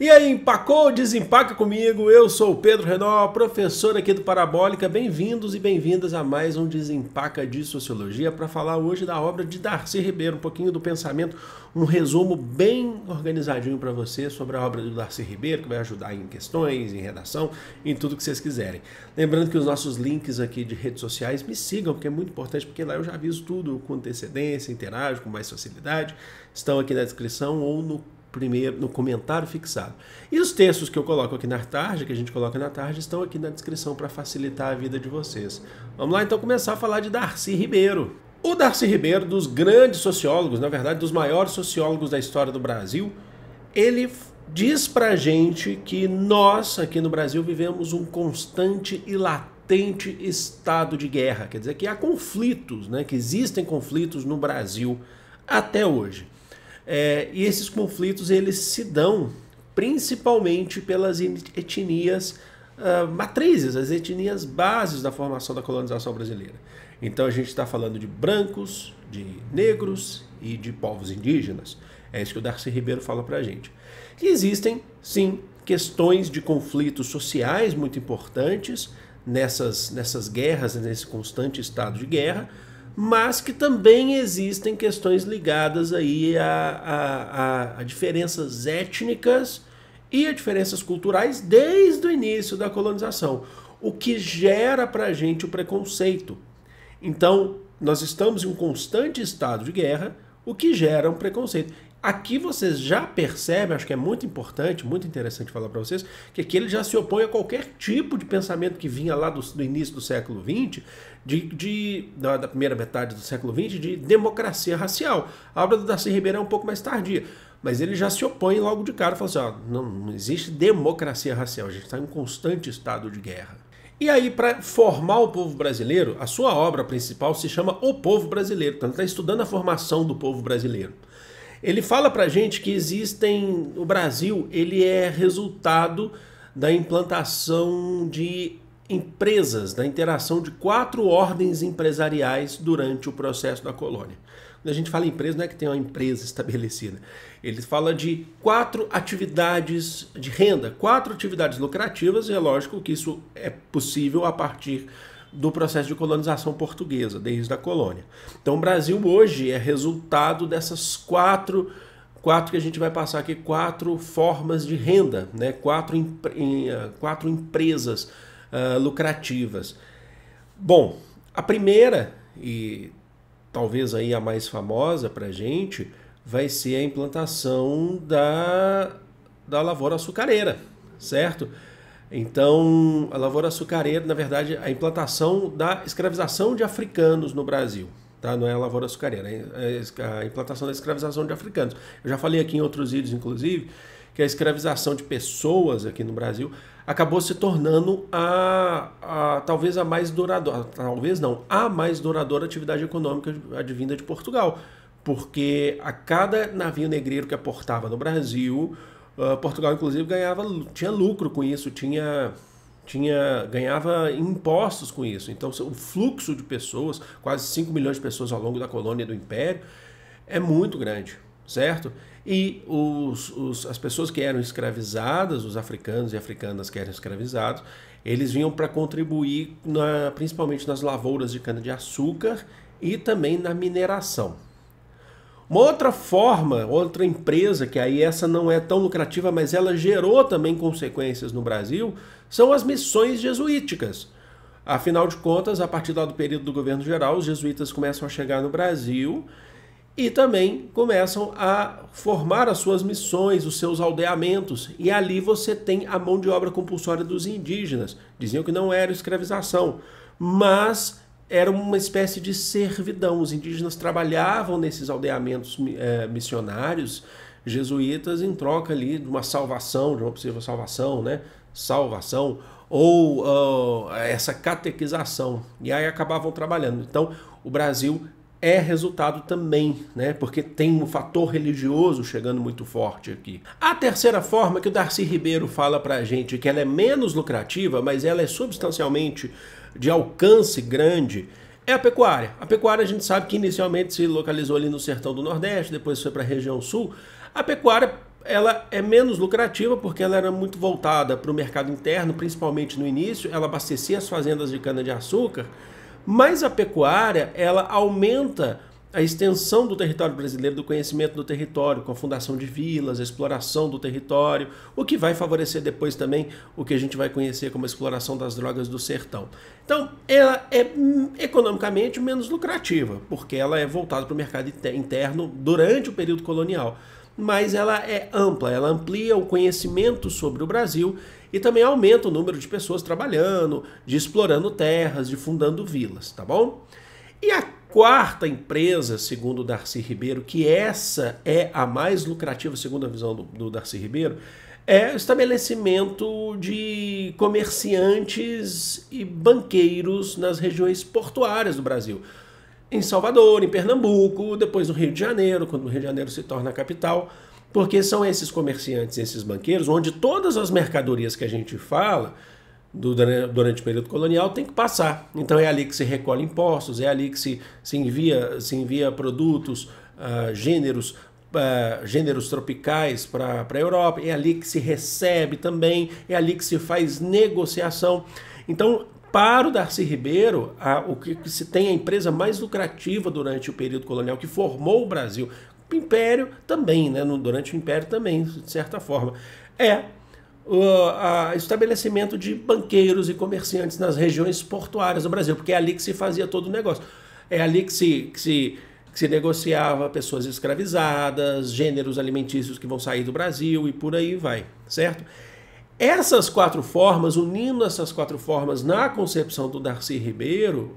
E aí, empacou, desempaca comigo. Eu sou o Pedro Renó, professor aqui do Parabólica. Bem-vindos e bem-vindas a mais um Desempaca de Sociologia para falar hoje da obra de Darcy Ribeiro, um pouquinho do pensamento, um resumo bem organizadinho para você sobre a obra do Darcy Ribeiro, que vai ajudar em questões, em redação, em tudo que vocês quiserem. Lembrando que os nossos links aqui de redes sociais me sigam, porque é muito importante, porque lá eu já aviso tudo com antecedência, interajo com mais facilidade. Estão aqui na descrição ou no primeiro, no comentário fixado. E os textos que eu coloco aqui na tarde, que a gente coloca na tarde, estão aqui na descrição para facilitar a vida de vocês. Vamos lá então começar a falar de Darcy Ribeiro. O Darcy Ribeiro, dos grandes sociólogos, na verdade, dos maiores sociólogos da história do Brasil, ele diz pra gente que nós aqui no Brasil vivemos um constante e latente estado de guerra, quer dizer que há conflitos, né, que existem conflitos no Brasil até hoje. É, e esses conflitos eles se dão principalmente pelas etnias uh, matrizes, as etnias bases da formação da colonização brasileira. Então a gente está falando de brancos, de negros e de povos indígenas. É isso que o Darcy Ribeiro fala para a gente. E existem, sim, questões de conflitos sociais muito importantes nessas, nessas guerras, nesse constante estado de guerra, mas que também existem questões ligadas aí a, a, a, a diferenças étnicas e a diferenças culturais desde o início da colonização, o que gera para a gente o preconceito. Então, nós estamos em um constante estado de guerra, o que gera um preconceito. Aqui vocês já percebem, acho que é muito importante, muito interessante falar para vocês, que aqui ele já se opõe a qualquer tipo de pensamento que vinha lá do, do início do século XX, de, de da, da, primeira metade do século XX, de democracia racial. A obra do Darcy Ribeiro é um pouco mais tardia, mas ele já se opõe logo de cara, fala assim, ó, não, não existe democracia racial, a gente está em um constante estado de guerra. E aí, para formar o povo brasileiro, a sua obra principal se chama O Povo Brasileiro, então ele está estudando a formação do povo brasileiro. Ele fala para gente que existem, o Brasil, ele é resultado da implantação de empresas, da interação de quatro ordens empresariais durante o processo da colônia. Quando a gente fala empresa, não é que tem uma empresa estabelecida. Ele fala de quatro atividades de renda, quatro atividades lucrativas, e é lógico que isso é possível a partir do processo de colonização portuguesa, desde a colônia. Então o Brasil hoje é resultado dessas quatro quatro que a gente vai passar aqui quatro formas de renda, né? Quatro, em, eh, quatro empresas uh, lucrativas. Bom, a primeira e talvez aí a mais famosa para a gente vai ser a implantação da, da lavoura açucareira, certo? Então, a lavoura açucareira, na verdade, a implantação da escravização de africanos no Brasil. Tá? Não é a lavoura açucareira, é, é a implantação da escravização de africanos. Eu já falei aqui em outros vídeos, inclusive, que a escravização de pessoas aqui no Brasil acabou se tornando a, a talvez a mais duradoura, talvez não, a mais duradoura atividade econômica advinda de Portugal, porque a cada navio negreiro que aportava no Brasil, Uh, Portugal, inclusive, ganhava, tinha lucro com isso, tinha, tinha, ganhava impostos com isso. Então, o fluxo de pessoas, quase 5 milhões de pessoas ao longo da colônia do Império, é muito grande, certo? E os, os, as pessoas que eram escravizadas, os africanos e africanas que eram escravizados, eles vinham para contribuir na, principalmente nas lavouras de cana-de-açúcar e também na mineração. Uma outra forma, outra empresa, que aí essa não é tão lucrativa, mas ela gerou também consequências no Brasil, são as missões jesuíticas. Afinal de contas, a partir do período do governo geral, os jesuítas começam a chegar no Brasil e também começam a formar as suas missões, os seus aldeamentos. E ali você tem a mão de obra compulsória dos indígenas. Diziam que não era escravização, mas era uma espécie de servidão. Os indígenas trabalhavam nesses aldeamentos é, missionários jesuítas em troca ali de uma salvação, de uma possível salvação, né? Salvação ou uh, essa catequização. E aí acabavam trabalhando. Então, o Brasil é resultado também, né? Porque tem um fator religioso chegando muito forte aqui. A terceira forma que o Darcy Ribeiro fala para a gente, que ela é menos lucrativa, mas ela é substancialmente de alcance grande é a pecuária. A pecuária a gente sabe que inicialmente se localizou ali no sertão do Nordeste, depois foi para a região sul. A pecuária ela é menos lucrativa porque ela era muito voltada para o mercado interno, principalmente no início, ela abastecia as fazendas de cana-de-açúcar, mas a pecuária ela aumenta a extensão do território brasileiro, do conhecimento do território, com a fundação de vilas, a exploração do território, o que vai favorecer depois também o que a gente vai conhecer como a exploração das drogas do sertão. Então, ela é hum, economicamente menos lucrativa, porque ela é voltada para o mercado interno durante o período colonial. Mas ela é ampla, ela amplia o conhecimento sobre o Brasil e também aumenta o número de pessoas trabalhando, de explorando terras, de fundando vilas, tá bom? E a quarta empresa, segundo o Darcy Ribeiro, que essa é a mais lucrativa, segundo a visão do, do Darcy Ribeiro, é o estabelecimento de comerciantes e banqueiros nas regiões portuárias do Brasil. Em Salvador, em Pernambuco, depois no Rio de Janeiro, quando o Rio de Janeiro se torna a capital, porque são esses comerciantes, esses banqueiros, onde todas as mercadorias que a gente fala, do, durante o período colonial tem que passar. Então é ali que se recolhe impostos, é ali que se, se, envia, se envia produtos, uh, gêneros Uh, gêneros tropicais para a Europa, é ali que se recebe também, é ali que se faz negociação. Então, para o Darcy Ribeiro, a, o que, que, se tem a empresa mais lucrativa durante o período colonial, que formou o Brasil, o Império também, né? No, durante o Império também, de certa forma, é o estabelecimento de banqueiros e comerciantes nas regiões portuárias do Brasil, porque é ali que se fazia todo o negócio. É ali que se, que se, que se negociava pessoas escravizadas, gêneros alimentícios que vão sair do Brasil e por aí vai, certo? Essas quatro formas, unindo essas quatro formas na concepção do Darcy Ribeiro,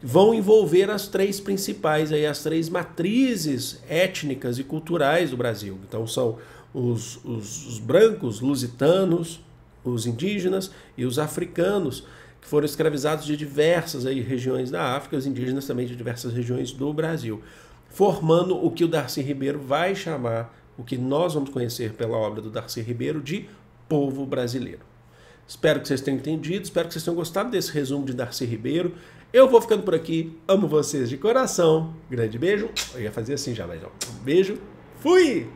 vão envolver as três principais, aí, as três matrizes étnicas e culturais do Brasil. Então são os, os, os brancos, lusitanos, os indígenas e os africanos, que foram escravizados de diversas aí, regiões da África, os indígenas também de diversas regiões do Brasil, formando o que o Darcy Ribeiro vai chamar, o que nós vamos conhecer pela obra do Darcy Ribeiro, de povo brasileiro. Espero que vocês tenham entendido, espero que vocês tenham gostado desse resumo de Darcy Ribeiro. Eu vou ficando por aqui, amo vocês de coração. Grande beijo. Eu ia fazer assim já, mas Um beijo. Fui!